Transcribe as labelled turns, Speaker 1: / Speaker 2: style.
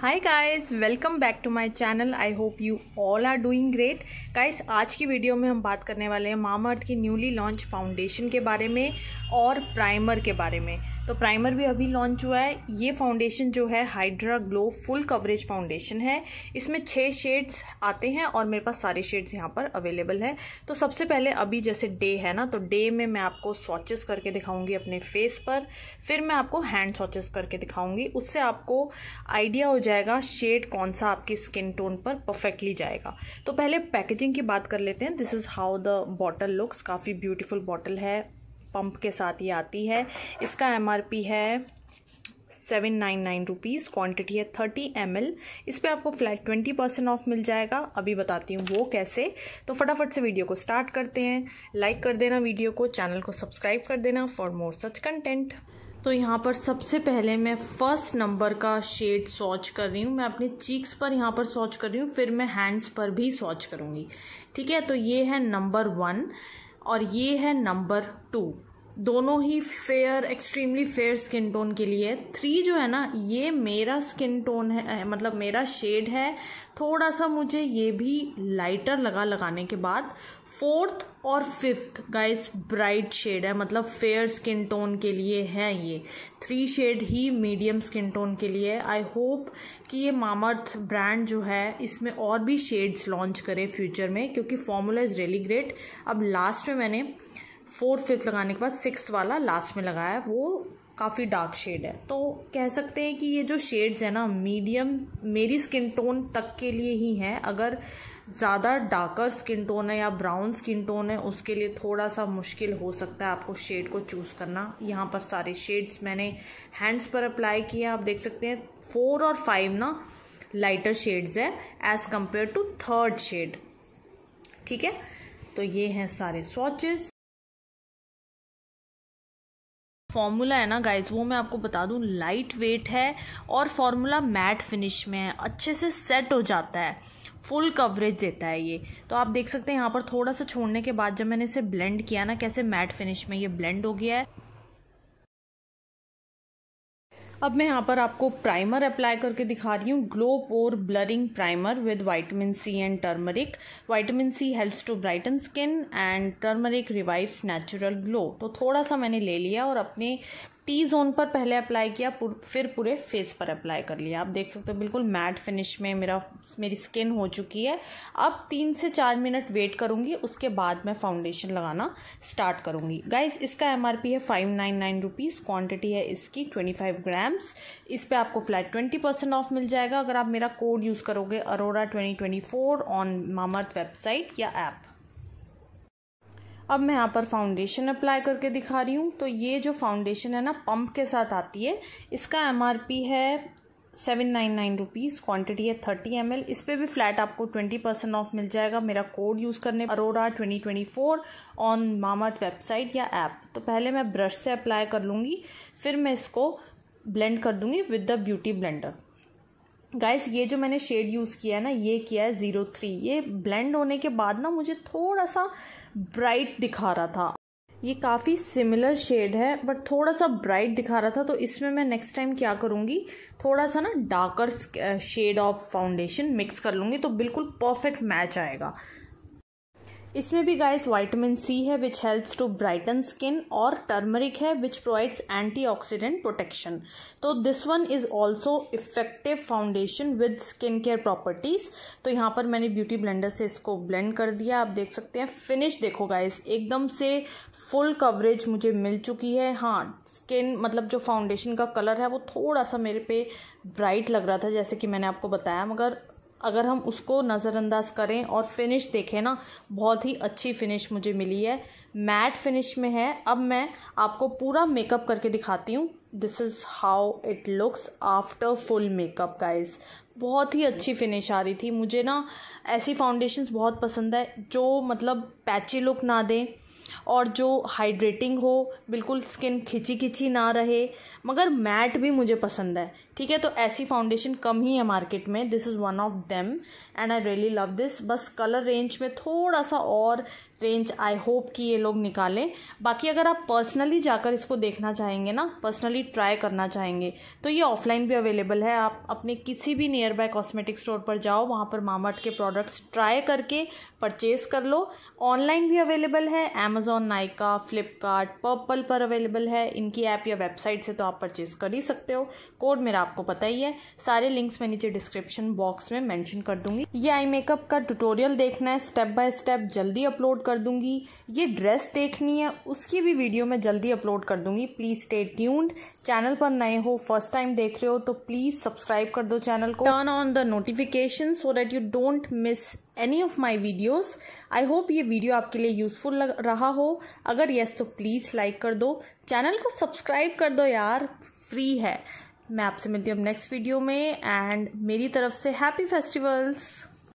Speaker 1: hi guys welcome back to my channel I hope you all are doing great guys आज की video में हम बात करने वाले हैं मामा अर्थ की न्यूली लॉन्च फाउंडेशन के बारे में और प्राइमर के बारे में तो प्राइमर भी अभी लॉन्च हुआ है ये फाउंडेशन जो है hydra glow full coverage foundation है इसमें छः शेड्स आते हैं और मेरे पास सारे शेड्स यहाँ पर अवेलेबल है तो सबसे पहले अभी जैसे डे है ना तो डे में मैं आपको स्वाचेस करके दिखाऊंगी अपने फेस पर फिर मैं आपको हैंड स्वाचेस करके दिखाऊंगी उससे आपको आइडिया हो जाएगा शेड कौन सा आपकी स्किन टोन पर परफेक्टली जाएगा तो पहले पैकेजिंग की बात कर लेते हैं this is how the bottle looks काफ़ी ब्यूटिफुल बॉटल है पंप के साथ ही आती है इसका एम है seven nine nine rupees quantity है थर्टी एम एल इस पर आपको फ्लैट ट्वेंटी परसेंट ऑफ मिल जाएगा अभी बताती हूँ वो कैसे तो फटाफट से वीडियो को स्टार्ट करते हैं लाइक कर देना वीडियो को चैनल को सब्सक्राइब कर देना फॉर मोर सच कंटेंट तो यहाँ पर सबसे पहले मैं फर्स्ट नंबर का शेड सॉच कर रही हूँ मैं अपने चीक्स पर यहाँ पर सॉच कर रही हूँ फिर मैं हैंड्स पर भी सॉच करूँगी ठीक है तो ये है नंबर वन और ये है नंबर टू दोनों ही fair extremely fair skin tone के लिए थ्री जो है ना ये मेरा स्किन टोन है मतलब मेरा शेड है थोड़ा सा मुझे ये भी लाइटर लगा लगाने के बाद फोर्थ और फिफ्थ गाइस ब्राइट शेड है मतलब फेयर स्किन टोन के लिए है ये थ्री शेड ही मीडियम स्किन टोन के लिए आई होप कि ये मामर्थ ब्रांड जो है इसमें और भी शेड्स लॉन्च करें फ्यूचर में क्योंकि फॉर्मूला इज़ रियली ग्रेट अब लास्ट में मैंने फोर्थ फिफ्थ लगाने के बाद सिक्स वाला लास्ट में लगाया है वो काफ़ी डार्क शेड है तो कह सकते हैं कि ये जो शेड्स है ना मीडियम मेरी स्किन टोन तक के लिए ही हैं अगर ज़्यादा डार्कर स्किन टोन है या ब्राउन स्किन टोन है उसके लिए थोड़ा सा मुश्किल हो सकता है आपको शेड को चूज़ करना यहाँ पर सारे शेड्स मैंने हैंड्स पर अप्लाई किए आप देख सकते हैं फोर और फाइव ना लाइटर शेड्स है as compare to third shade ठीक है तो ये हैं सारे स्वॉचेस फॉर्मूला है ना गाइस वो मैं आपको बता दूँ लाइट वेट है और फॉर्मूला मैट फिनिश में है अच्छे से सेट हो जाता है फुल कवरेज देता है ये तो आप देख सकते हैं यहाँ पर थोड़ा सा छोड़ने के बाद जब मैंने इसे ब्लेंड किया ना कैसे मैट फिनिश में ये ब्लेंड हो गया है अब मैं यहाँ पर आपको प्राइमर अप्लाई करके दिखा रही हूँ glow pore blurring primer with vitamin C and turmeric vitamin C helps to brighten skin and turmeric revives natural glow तो थोड़ा सा मैंने ले लिया और अपने टी जोन पर पहले अप्लाई किया फिर पूरे फेस पर अप्लाई कर लिया आप देख सकते हो बिल्कुल मैट फिनिश में मेरा मेरी स्किन हो चुकी है अब तीन से चार मिनट वेट करूंगी उसके बाद मैं फाउंडेशन लगाना स्टार्ट करूंगी गाइस इसका एम है five nine nine rupees quantity है इसकी ट्वेंटी फाइव ग्राम्स इस पर आपको फ्लैट ट्वेंटी परसेंट ऑफ मिल जाएगा अगर आप मेरा कोड यूज़ करोगे Arora twenty twenty four on Mamaearth website या ऐप अब मैं यहाँ पर फाउंडेशन अप्लाई करके दिखा रही हूँ तो ये जो फाउंडेशन है ना पंप के साथ आती है इसका एम है seven nine nine rupees quantity है थर्टी एम एल इस पर भी फ्लैट आपको ट्वेंटी परसेंट ऑफ मिल जाएगा मेरा कोड यूज़ करने Arora twenty twenty four on Mamaearth website या ऐप तो पहले मैं ब्रश से अप्लाई कर लूँगी फिर मैं इसको ब्लेंड कर दूँगी with the beauty blender guys ये जो मैंने शेड यूज़ किया है ना ये किया है ज़ीरो थ्री ये ब्लेंड होने के बाद ना मुझे थोड़ा सा ब्राइट दिखा रहा था ये काफ़ी सिमिलर शेड है बट थोड़ा सा ब्राइट दिखा रहा था तो इसमें मैं नेक्स्ट टाइम क्या करूँगी थोड़ा सा ना darker shade of foundation mix कर लूँगी तो बिल्कुल परफेक्ट मैच आएगा इसमें भी गाइस वाइटामिन सी है which helps to brighten skin और टर्मरिक है विच प्रोवाइड्स एंटीऑक्सीडेंट प्रोटेक्शन तो this one is also effective foundation with skin care properties तो यहाँ पर मैंने ब्यूटी ब्लेंडर से इसको ब्लेंड कर दिया आप देख सकते हैं फिनिश देखो गाइस एकदम से फुल कवरेज मुझे मिल चुकी है हाँ स्किन मतलब जो फाउंडेशन का कलर है वो थोड़ा सा मेरे पे ब्राइट लग रहा था जैसे कि मैंने आपको बताया मगर अगर हम उसको नज़रअंदाज करें और फिनिश देखें ना बहुत ही अच्छी फिनिश मुझे मिली है मैट फिनिश में है अब मैं आपको पूरा मेकअप करके दिखाती हूँ this is how it looks after full makeup guys बहुत ही अच्छी फिनिश आ रही थी मुझे ना ऐसी फाउंडेशंस बहुत पसंद है जो मतलब पैची लुक ना दें और जो हाइड्रेटिंग हो बिल्कुल स्किन खिंची खिंची ना रहे मगर मैट भी मुझे पसंद है ठीक है तो ऐसी फाउंडेशन कम ही है मार्केट में this is one of them and I really love this बस कलर रेंज में थोड़ा सा और रेंज आई होप कि ये लोग निकालें बाकी अगर आप पर्सनली जाकर इसको देखना चाहेंगे ना पर्सनली ट्राई करना चाहेंगे तो ये ऑफलाइन भी अवेलेबल है आप अपने किसी भी नियर बाय कॉस्मेटिक स्टोर पर जाओ वहाँ पर मामाट के प्रोडक्ट्स ट्राई करके परचेज कर लो ऑनलाइन भी अवेलेबल है अमेजोन नाइका फ्लिपकार्ट पर्पल पर अवेलेबल है इनकी ऐप या वेबसाइट से तो आप परचेज कर ही सकते हो कोड मेरा आपको पता ही है सारे लिंक्स मैं नीचे डिस्क्रिप्शन बॉक्स में मैंशन कर दूंगी ये आई मेकअप का ट्यूटोरियल देखना है स्टेप बाय स्टेप जल्दी अपलोड कर दूंगी ये ड्रेस देखनी है उसकी भी वीडियो मैं जल्दी अपलोड कर दूंगी प्लीज़ स्टे ट्यून्ड चैनल पर नए हो फर्स्ट टाइम देख रहे हो तो प्लीज़ सब्सक्राइब कर दो चैनल को turn on the notification so that you don't miss any of my videos I hope ये वीडियो आपके लिए यूज़फुल रहा हो अगर येस तो प्लीज़ लाइक कर दो चैनल को सब्सक्राइब कर दो यार फ्री है मैं आपसे मिलती हूँ नेक्स्ट वीडियो में एंड मेरी तरफ से हैप्पी फेस्टिवल्स